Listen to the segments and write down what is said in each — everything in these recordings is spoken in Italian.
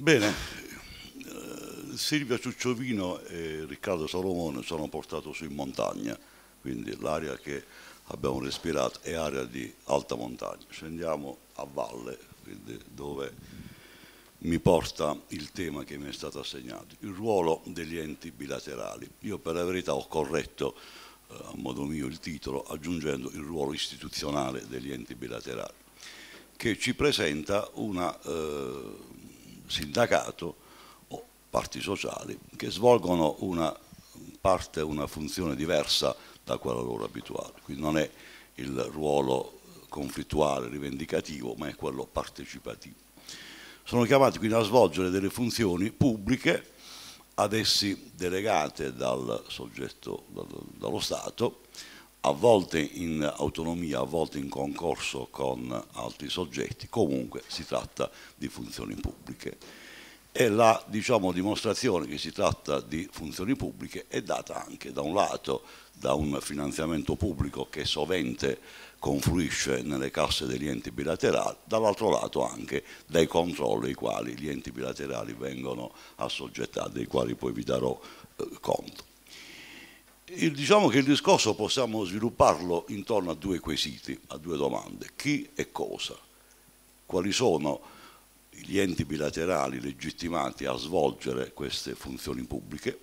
Bene, eh, Silvia Ciucciovino e Riccardo Salomone sono portati su in montagna, quindi l'aria che abbiamo respirato è area di alta montagna. Scendiamo a valle, dove mi porta il tema che mi è stato assegnato, il ruolo degli enti bilaterali. Io per la verità ho corretto eh, a modo mio il titolo aggiungendo il ruolo istituzionale degli enti bilaterali, che ci presenta una... Eh, sindacato o parti sociali che svolgono una parte, una funzione diversa da quella loro abituale. Quindi non è il ruolo conflittuale, rivendicativo, ma è quello partecipativo. Sono chiamati quindi a svolgere delle funzioni pubbliche ad essi delegate dal soggetto, dallo Stato, a volte in autonomia, a volte in concorso con altri soggetti, comunque si tratta di funzioni pubbliche. E la diciamo, dimostrazione che si tratta di funzioni pubbliche è data anche da un lato da un finanziamento pubblico che sovente confluisce nelle casse degli enti bilaterali, dall'altro lato anche dai controlli ai quali gli enti bilaterali vengono assoggettati, dei quali poi vi darò eh, conto il, diciamo che il discorso possiamo svilupparlo intorno a due quesiti, a due domande. Chi e cosa? Quali sono gli enti bilaterali legittimati a svolgere queste funzioni pubbliche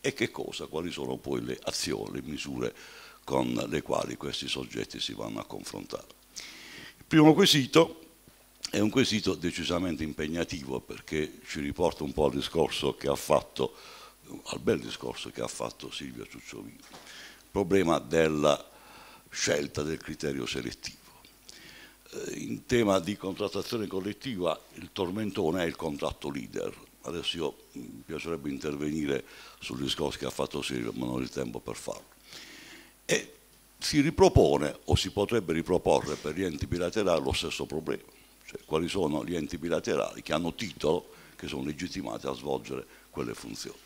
e che cosa? Quali sono poi le azioni, le misure con le quali questi soggetti si vanno a confrontare? Il primo quesito è un quesito decisamente impegnativo perché ci riporta un po' al discorso che ha fatto al bel discorso che ha fatto Silvia Ciucciovini, il problema della scelta del criterio selettivo. Eh, in tema di contrattazione collettiva il tormentone è il contratto leader. Adesso io mm, mi piacerebbe intervenire sul discorso che ha fatto Silvia, ma non ho il tempo per farlo. E si ripropone o si potrebbe riproporre per gli enti bilaterali lo stesso problema, cioè quali sono gli enti bilaterali che hanno titolo, che sono legittimati a svolgere quelle funzioni.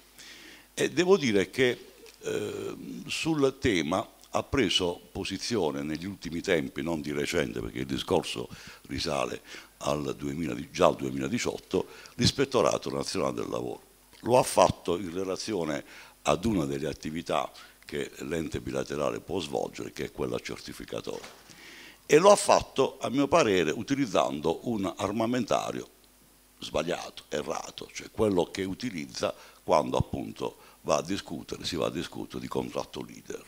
E devo dire che eh, sul tema ha preso posizione negli ultimi tempi, non di recente perché il discorso risale al 2000, già al 2018, l'Ispettorato Nazionale del Lavoro. Lo ha fatto in relazione ad una delle attività che l'ente bilaterale può svolgere, che è quella certificatoria. E lo ha fatto, a mio parere, utilizzando un armamentario sbagliato, errato, cioè quello che utilizza quando appunto va a discutere, si va a discutere di contratto leader.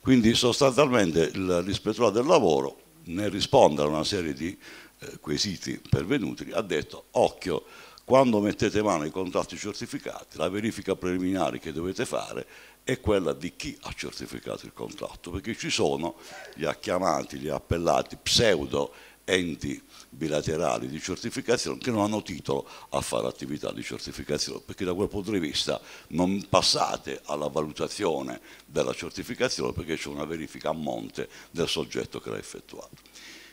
Quindi sostanzialmente l'ispettorato del lavoro nel rispondere a una serie di eh, quesiti pervenuti, ha detto occhio, quando mettete mano ai contratti certificati, la verifica preliminare che dovete fare è quella di chi ha certificato il contratto, perché ci sono gli acchiamati, gli appellati pseudo enti bilaterali di certificazione che non hanno titolo a fare attività di certificazione, perché da quel punto di vista non passate alla valutazione della certificazione perché c'è una verifica a monte del soggetto che l'ha effettuato.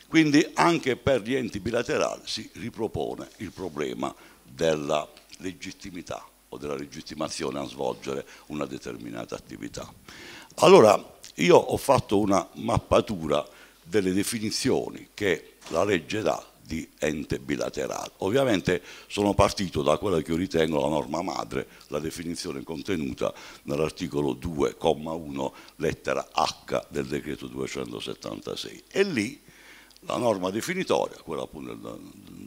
Quindi anche per gli enti bilaterali si ripropone il problema della legittimità o della legittimazione a svolgere una determinata attività. Allora io ho fatto una mappatura delle definizioni che la legge dà di ente bilaterale. Ovviamente sono partito da quella che io ritengo la norma madre, la definizione contenuta nell'articolo 2,1 lettera H del decreto 276 e lì la norma definitoria, quella appunto del,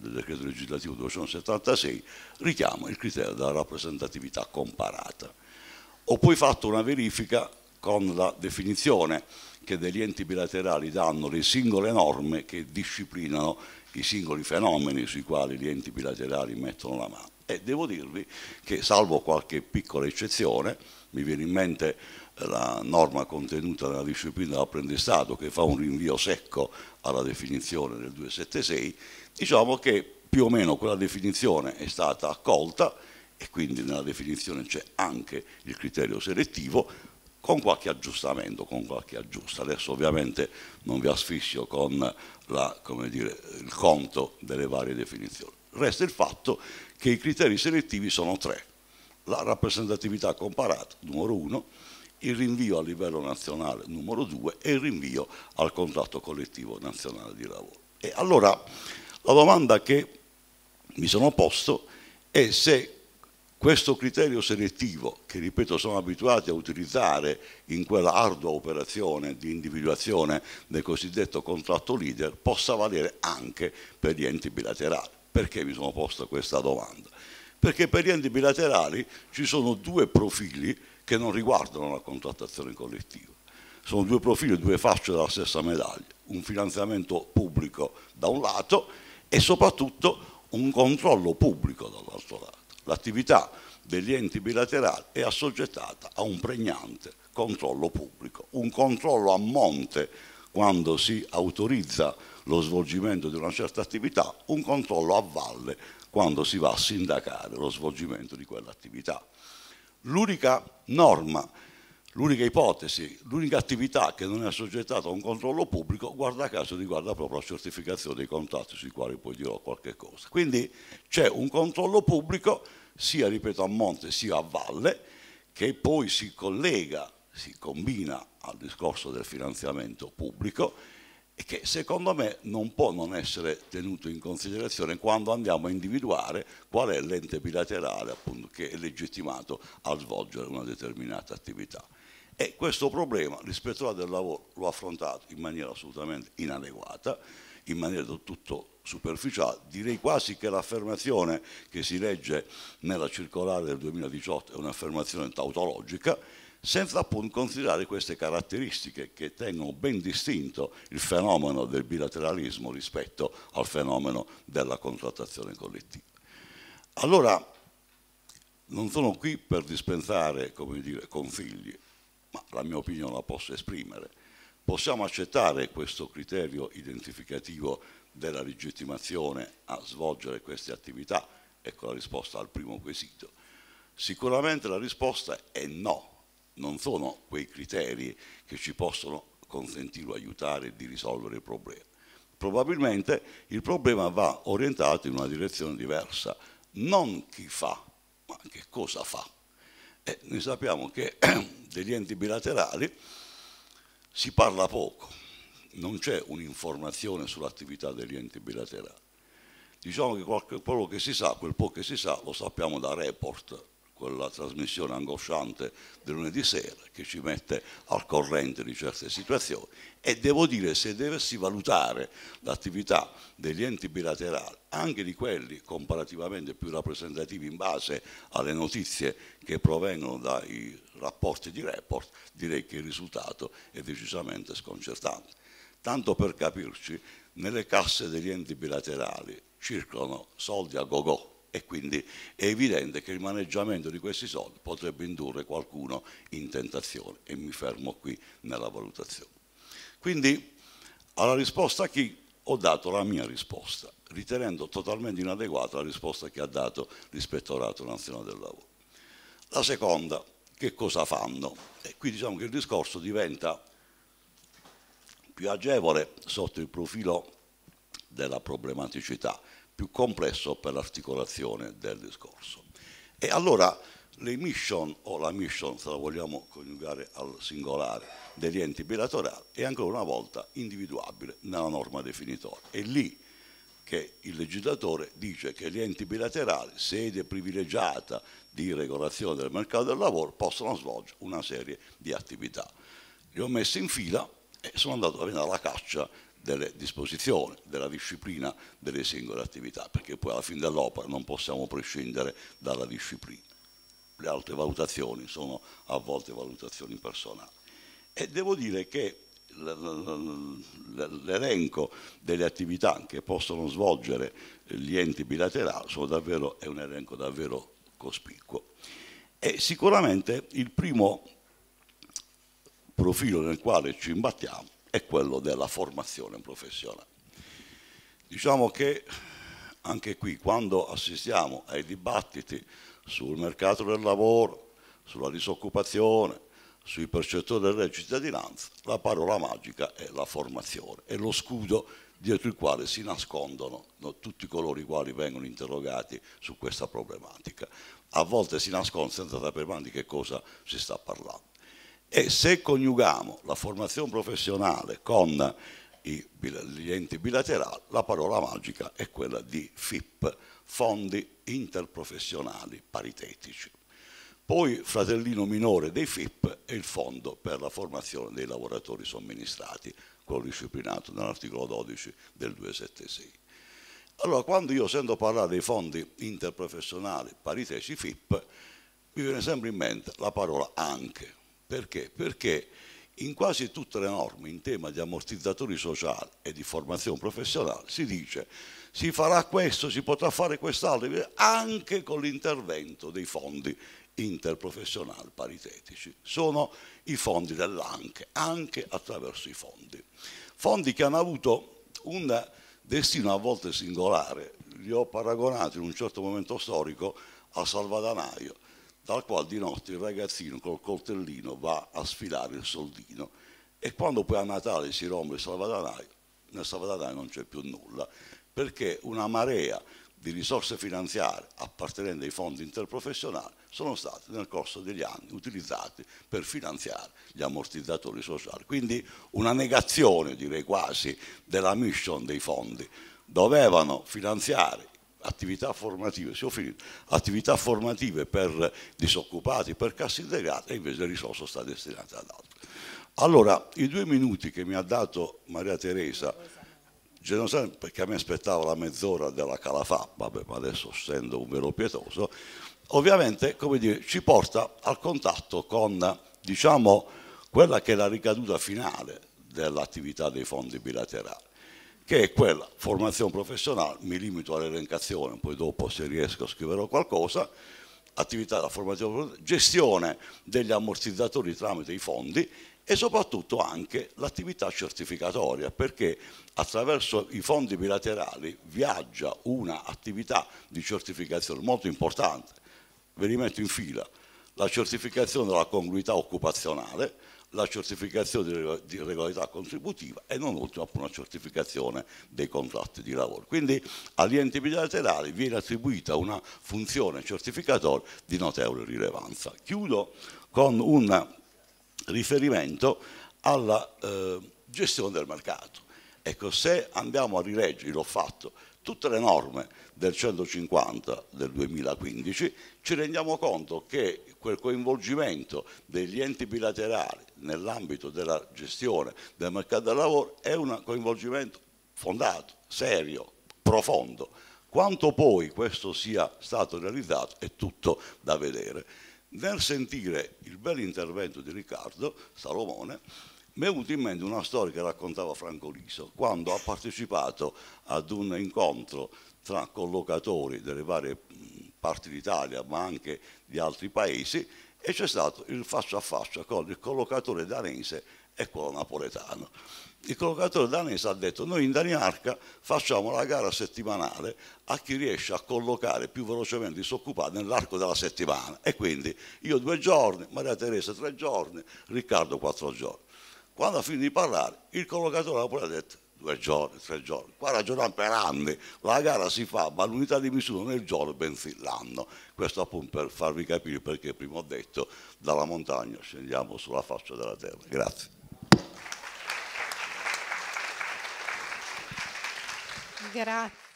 del decreto legislativo 276, richiama il criterio della rappresentatività comparata. Ho poi fatto una verifica con la definizione che degli enti bilaterali danno le singole norme che disciplinano i singoli fenomeni sui quali gli enti bilaterali mettono la mano. E devo dirvi che, salvo qualche piccola eccezione, mi viene in mente la norma contenuta nella disciplina dell'apprendistato che fa un rinvio secco alla definizione del 276, diciamo che più o meno quella definizione è stata accolta e quindi nella definizione c'è anche il criterio selettivo, con qualche aggiustamento, con qualche aggiusta. Adesso ovviamente non vi asfissio con la, dire, il conto delle varie definizioni. Resta il fatto che i criteri selettivi sono tre. La rappresentatività comparata, numero uno, il rinvio a livello nazionale, numero due, e il rinvio al contratto collettivo nazionale di lavoro. E allora la domanda che mi sono posto è se questo criterio selettivo, che ripeto sono abituati a utilizzare in quella ardua operazione di individuazione del cosiddetto contratto leader, possa valere anche per gli enti bilaterali. Perché mi sono posto questa domanda? Perché per gli enti bilaterali ci sono due profili che non riguardano la contrattazione collettiva. Sono due profili, due facce della stessa medaglia, un finanziamento pubblico da un lato e soprattutto un controllo pubblico dall'altro lato. L'attività degli enti bilaterali è assoggettata a un pregnante controllo pubblico, un controllo a monte quando si autorizza lo svolgimento di una certa attività, un controllo a valle quando si va a sindacare lo svolgimento di quell'attività. L'unica norma L'unica ipotesi, l'unica attività che non è assoggettata a un controllo pubblico, guarda caso, riguarda proprio la certificazione dei contratti, sui quali poi dirò qualche cosa. Quindi c'è un controllo pubblico, sia, ripeto, a monte sia a valle, che poi si collega, si combina al discorso del finanziamento pubblico e che secondo me non può non essere tenuto in considerazione quando andiamo a individuare qual è l'ente bilaterale appunto, che è legittimato a svolgere una determinata attività. E questo problema l'ispettorato del lavoro lo ha affrontato in maniera assolutamente inadeguata, in maniera del tutto superficiale, direi quasi che l'affermazione che si legge nella circolare del 2018 è un'affermazione tautologica, senza appunto considerare queste caratteristiche che tengono ben distinto il fenomeno del bilateralismo rispetto al fenomeno della contrattazione collettiva. Allora, non sono qui per dispensare, come dire, con figli, ma la mia opinione la posso esprimere. Possiamo accettare questo criterio identificativo della legittimazione a svolgere queste attività? Ecco la risposta al primo quesito. Sicuramente la risposta è no, non sono quei criteri che ci possono consentire o aiutare di risolvere il problema. Probabilmente il problema va orientato in una direzione diversa, non chi fa, ma che cosa fa. E noi sappiamo che degli enti bilaterali si parla poco, non c'è un'informazione sull'attività degli enti bilaterali. Diciamo che quello che si sa, quel po' che si sa, lo sappiamo da report quella trasmissione angosciante del lunedì sera che ci mette al corrente di certe situazioni e devo dire se dovessi valutare l'attività degli enti bilaterali, anche di quelli comparativamente più rappresentativi in base alle notizie che provengono dai rapporti di report, direi che il risultato è decisamente sconcertante. Tanto per capirci, nelle casse degli enti bilaterali circolano soldi a go-go, e quindi è evidente che il maneggiamento di questi soldi potrebbe indurre qualcuno in tentazione e mi fermo qui nella valutazione. Quindi alla risposta a chi ho dato la mia risposta, ritenendo totalmente inadeguata la risposta che ha dato l'Ispettorato Nazionale del Lavoro. La seconda, che cosa fanno? E qui diciamo che il discorso diventa più agevole sotto il profilo della problematicità, più complesso per l'articolazione del discorso. E allora le mission o la mission, se la vogliamo coniugare al singolare, degli enti bilaterali è ancora una volta individuabile nella norma definitoria. È lì che il legislatore dice che gli enti bilaterali, sede privilegiata di regolazione del mercato del lavoro, possono svolgere una serie di attività. Li ho messi in fila e sono andato alla caccia delle disposizioni, della disciplina delle singole attività, perché poi alla fine dell'opera non possiamo prescindere dalla disciplina. Le altre valutazioni sono a volte valutazioni personali. E devo dire che l'elenco delle attività che possono svolgere gli enti bilaterali davvero, è un elenco davvero cospicuo. E sicuramente il primo profilo nel quale ci imbattiamo è quello della formazione professionale. Diciamo che anche qui quando assistiamo ai dibattiti sul mercato del lavoro, sulla disoccupazione, sui percettori della cittadinanza, la parola magica è la formazione, è lo scudo dietro il quale si nascondono no, tutti coloro i quali vengono interrogati su questa problematica. A volte si nasconde senza sapere mai di che cosa si sta parlando. E se coniughiamo la formazione professionale con gli enti bilaterali, la parola magica è quella di FIP, fondi interprofessionali paritetici. Poi fratellino minore dei FIP è il fondo per la formazione dei lavoratori somministrati, quello disciplinato nell'articolo 12 del 276. Allora, quando io sento parlare dei fondi interprofessionali paritetici FIP, mi viene sempre in mente la parola anche, perché? Perché in quasi tutte le norme in tema di ammortizzatori sociali e di formazione professionale si dice si farà questo, si potrà fare quest'altro, anche con l'intervento dei fondi interprofessionali paritetici. Sono i fondi dell'ANCHE, anche attraverso i fondi. Fondi che hanno avuto un destino a volte singolare, li ho paragonati in un certo momento storico a Salvadanaio, dal quale di notte il ragazzino col coltellino va a sfilare il soldino e quando poi a Natale si rompe il salvadanaio, nel salvadanaio non c'è più nulla, perché una marea di risorse finanziarie appartenenti ai fondi interprofessionali sono state nel corso degli anni utilizzate per finanziare gli ammortizzatori sociali. Quindi una negazione, direi quasi, della mission dei fondi. Dovevano finanziare attività formative, finito, attività formative per disoccupati, per cassi integrata e invece le risorse sono state destinate ad altro. Allora, i due minuti che mi ha dato Maria Teresa, perché a me aspettava la mezz'ora della Calafà, vabbè, ma adesso essendo un vero pietoso, ovviamente come dire, ci porta al contatto con diciamo, quella che è la ricaduta finale dell'attività dei fondi bilaterali che è quella formazione professionale, mi limito all'elencazione, poi dopo se riesco scriverò qualcosa, attività della formazione, professionale, gestione degli ammortizzatori tramite i fondi e soprattutto anche l'attività certificatoria, perché attraverso i fondi bilaterali viaggia un'attività di certificazione molto importante, ve li metto in fila, la certificazione della congruità occupazionale, la certificazione di regolarità contributiva e non ultimo una certificazione dei contratti di lavoro. Quindi agli enti bilaterali viene attribuita una funzione certificatoria di notevole rilevanza. Chiudo con un riferimento alla eh, gestione del mercato. Ecco, se andiamo a rileggere, l'ho fatto, tutte le norme del 150 del 2015, ci rendiamo conto che quel coinvolgimento degli enti bilaterali nell'ambito della gestione del mercato del lavoro è un coinvolgimento fondato, serio, profondo. Quanto poi questo sia stato realizzato è tutto da vedere. Nel sentire il bel intervento di Riccardo Salomone, mi è venuta in mente una storia che raccontava Franco Liso quando ha partecipato ad un incontro tra collocatori delle varie parti d'Italia ma anche di altri paesi e c'è stato il faccia a faccia con il collocatore danese e quello napoletano. Il collocatore danese ha detto noi in Danimarca facciamo la gara settimanale a chi riesce a collocare più velocemente i disoccupati nell'arco della settimana e quindi io due giorni, Maria Teresa tre giorni, Riccardo quattro giorni. Quando ha finito di parlare, il collocatore ha pure detto due giorni, tre giorni. Qua ragionano per anni, la gara si fa, ma l'unità di misura non è il giorno, bensì l'anno. Questo appunto per farvi capire perché prima ho detto dalla montagna scendiamo sulla faccia della terra. Grazie. Grazie.